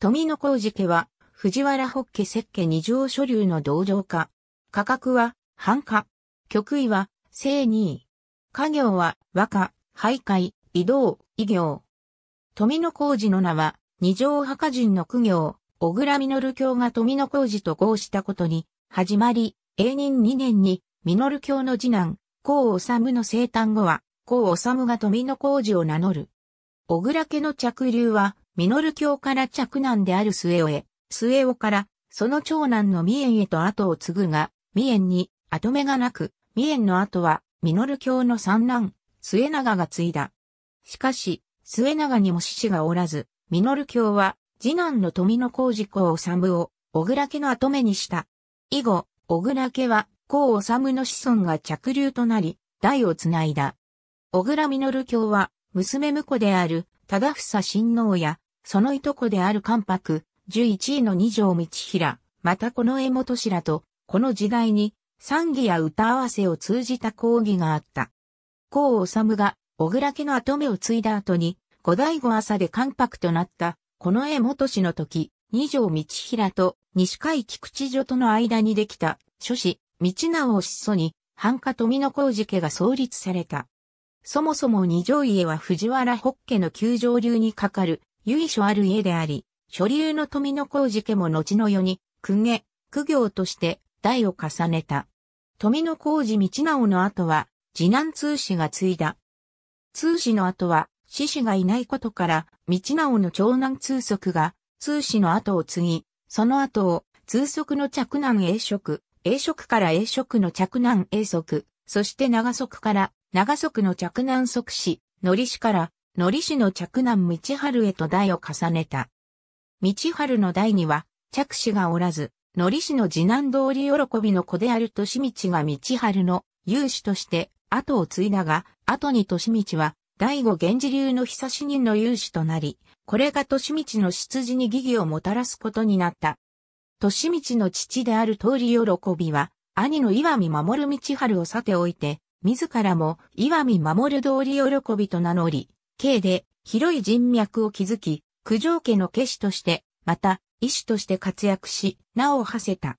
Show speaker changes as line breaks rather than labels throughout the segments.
富野幸寺家は、藤原北家石家二条所流の同場家。価格は、繁華。局位は、正二位。家業は、和歌、徘徊、移動、異業。富野幸寺の名は、二条墓人の苦行、小倉実教が富野幸寺と合したことに、始まり、永仁二年に、実教の次男、高治の生誕後は、高治が富野幸寺を名乗る。小倉家の着流は、ミノル教から嫡男である末尾へ、末尾から、その長男のミエンへと後を継ぐが、ミエンに後目がなく、ミエンの後は、ミノル教の三男、末永が継いだ。しかし、末永にも獅子がおらず、ミノル教は、次男の富野幸二公治を、小倉家の後目にした。以後、小倉家は、公治の子孫が着流となり、代を繋いだ。小倉ル教は、娘婿である、忠房親王や、そのいとこである関白、11位の二条道平、またこの江本氏らと、この時代に、賛義や歌合わせを通じた講義があった。高治が、小倉家の後目を継いだ後に、五代後朝で関白となった、この江本氏の時、二条道平と西海菊池所との間にできた、諸子、道直を質そに、繁華富の孔事家が創立された。そもそも二条家は藤原北家の旧上流にかかる由緒ある家であり、所流の富の小路家も後の世に、公家、苦行として代を重ねた。富の小路道直の後は、次男通史が継いだ。通史の後は、獅子がいないことから、道直の長男通則が、通史の後を継ぎ、その後を、通則の着男永職、永職から永職の着男永則、そして長足から、長足の着男即死、のりしから、のり氏の着男道春へと代を重ねた。道春の代には、着氏がおらず、のり氏の次男通り喜びの子であるとしみちが道春の勇士として後を継いだが、後にとしみちは、第五源氏流の久し人の勇士となり、これがとしみちの出自に疑義をもたらすことになった。としみちの父である通り喜びは、兄の岩見守道春をさておいて、自らも岩見守る通り喜びと名乗り、系で広い人脈を築き、九条家の家主として、また、医師として活躍し、名を馳せた。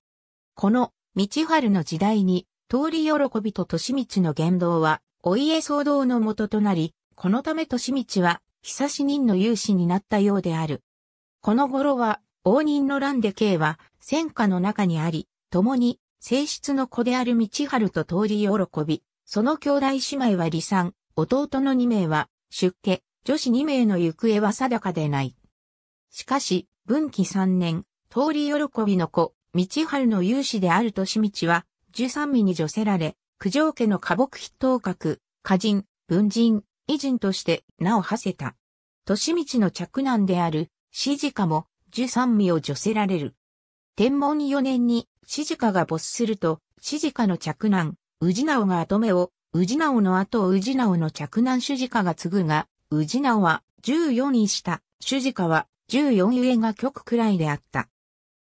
この、道春の時代に、通り喜びと利道の言動は、お家騒動の元となり、このため利道は、久し人の勇士になったようである。この頃は、応仁の乱で慶は、戦火の中にあり、共に、正室の子である道春と通り喜び、その兄弟姉妹は離散、弟の二名は、出家、女子2名の行方は定かでない。しかし、文紀3年、通り喜びの子、道春の勇士であると道は、十三味に除せられ、九条家の家木筆頭格、家人、文人、偉人として名を馳せた。と道の嫡男である、シジカも、十三味を除せられる。天文4年に、シジカが没すると、シジカの嫡男、治直が後目を、治直の後宇治直の嫡男主治家が継ぐが、治直は14位下、主治家は14上が極くらいであった。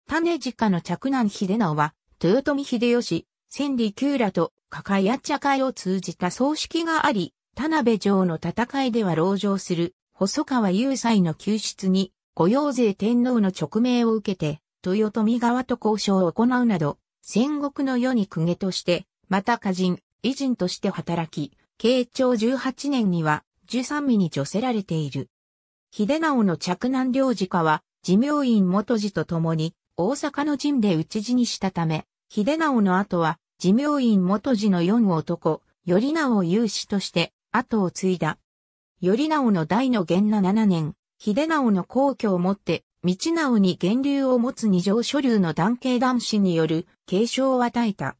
種治家の嫡男秀直は、豊臣秀吉、千里九らと、かかや茶会を通じた葬式があり、田辺城の戦いでは籠城する、細川雄斎の救出に、御用税天皇の直命を受けて、豊臣側と交渉を行うなど、戦国の世に公家として、また歌人、偉人として働き、慶長18年には、十三味に助せられている。秀直の着男領事家は、寺明院元寺と共に、大阪の陣で討ち死にしたため、秀直の後は、寺明院元寺の四男、頼直有志として、後を継いだ。頼直の大の元七7年、秀直の皇居をもって、道直に源流を持つ二条書流の男系男子による継承を与えた。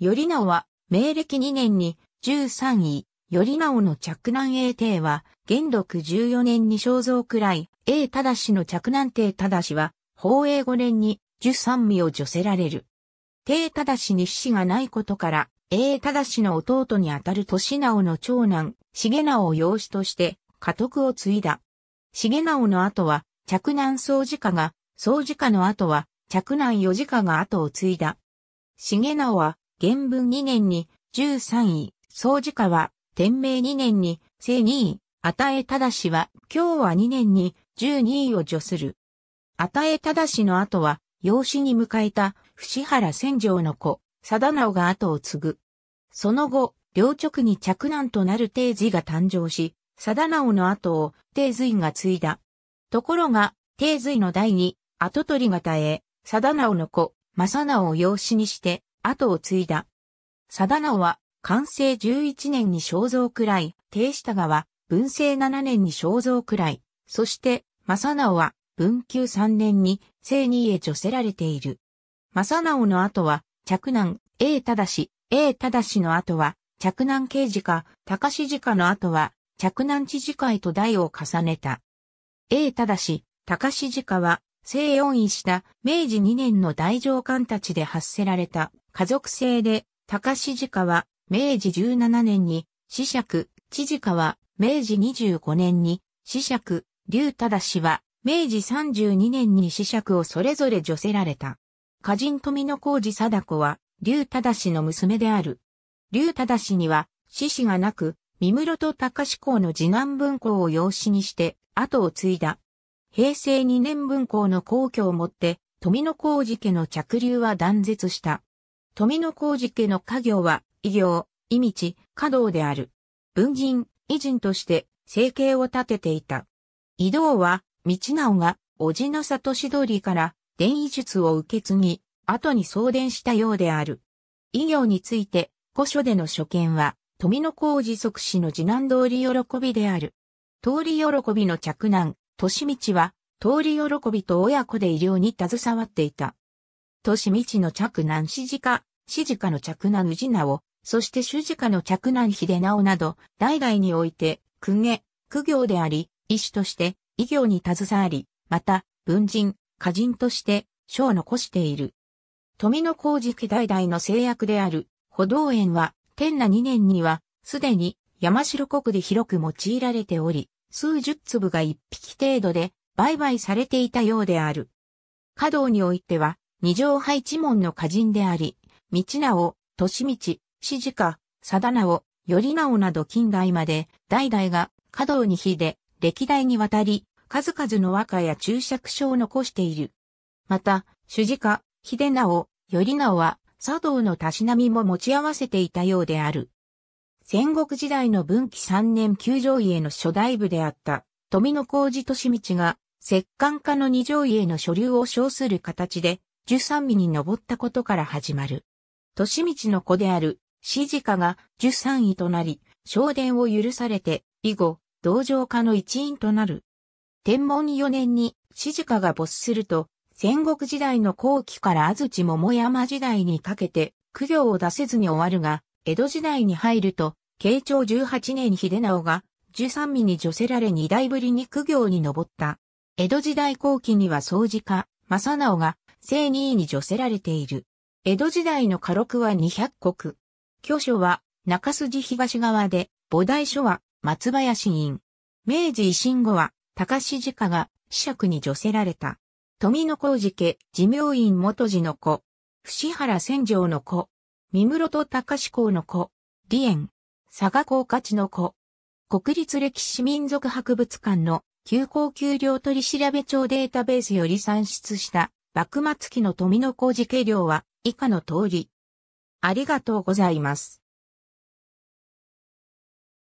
頼直は明暦2年に13位、頼直の着難英帝は、元禄14年に肖像くらい、英忠氏の着難帝忠氏は、宝永5年に十三位を除せられる。帝忠氏に死がないことから、英忠氏の弟にあたる年直の長男、重直を養子として、家督を継いだ。重直の後は、着難総治家が、総治家の後は、着難四治家が後を継いだ。重直は、元文2年に13位、総治家は、天明2年に、正2位、与え正しは、今日は2年に、12位を除する。与え正しの後は、養子に迎えた、伏原千場の子、貞直が後を継ぐ。その後、両直に着難となる定寺が誕生し、貞直の後を定髄が継いだ。ところが、定髄の代に、後取り方へ、貞直の子、正直を養子にして、後を継いだ。定直は、完成11年に肖像くらい、定下川は、文政7年に肖像くらい、そして、正直は、文久3年に、正二へ除せられている。正直の後は、着南、A 正、A 正の後は、着男刑事か、高志事かの後は、着男知事会と代を重ねた。A 正、高志事かは、正四位した明治2年の大上官たちで発せられた家族制で、高志鹿は、明治17年に、子爵、知事は、明治25年に、子爵、竜忠氏は、明治32年に子爵をそれぞれ除せられた。歌人富野浩二貞子は、竜忠氏の娘である。竜忠氏には、子子がなく、三室と高志公の次男文校を養子にして、後を継いだ。平成2年文校の皇居をもって、富野浩二家の着流は断絶した。富野浩二家の家業は、異業、意道、家道である。文人、偉人として、生計を立てていた。移動は、道直が、叔父の里ど通から、伝位術を受け継ぎ、後に送電したようである。異業について、古書での所見は、富野浩二即死の次男通り喜びである。通り喜びの嫡男、利道は、通り喜びと親子で医療に携わっていた。都市道の着南、しじ家、しじ家の着難う治なお、そして主事家の着南秀直など、代々において、公家、公行であり、医師として、医業に携わり、また、文人、歌人として、書を残している。富の工事家代々の制約である、歩道園は、天那2年には、すでに、山城国で広く用いられており、数十粒が一匹程度で、売買されていたようである。華道においては、二条派一門の歌人であり、道直、利道、志治家、貞直、頼直など近代まで、代々が華道に秀、歴代にわたり、数々の和歌や注釈書を残している。また、主事家、秀直、頼直は、茶道のたしなみも持ち合わせていたようである。戦国時代の文紀三年九条家の初代部であった、富小路利道が、石関家の二条家の所流を称する形で、13尾に登ったことから始まる。利道の子である、シジカが13位となり、昇殿を許されて、以後、道場家の一員となる。天文4年に、シジカが没すると、戦国時代の後期から安土桃山時代にかけて、苦行を出せずに終わるが、江戸時代に入ると、慶長18年秀直が、13尾に除せられ2代ぶりに苦行に登った。江戸時代後期には掃除家、正直が正二位に除せられている。江戸時代の家禄は200国。居所は中筋東側で、菩提所は松林院。明治維新後は高志寺家が子爵に除せられた。富野幸寺家、寺明院元寺の子。伏原千条の子。三室戸志公の子。李園。佐賀公勝の子。国立歴史民族博物館の休校給料取調べ帳データベースより算出した幕末期の富の小路家領は以下の通り。ありがとうございます。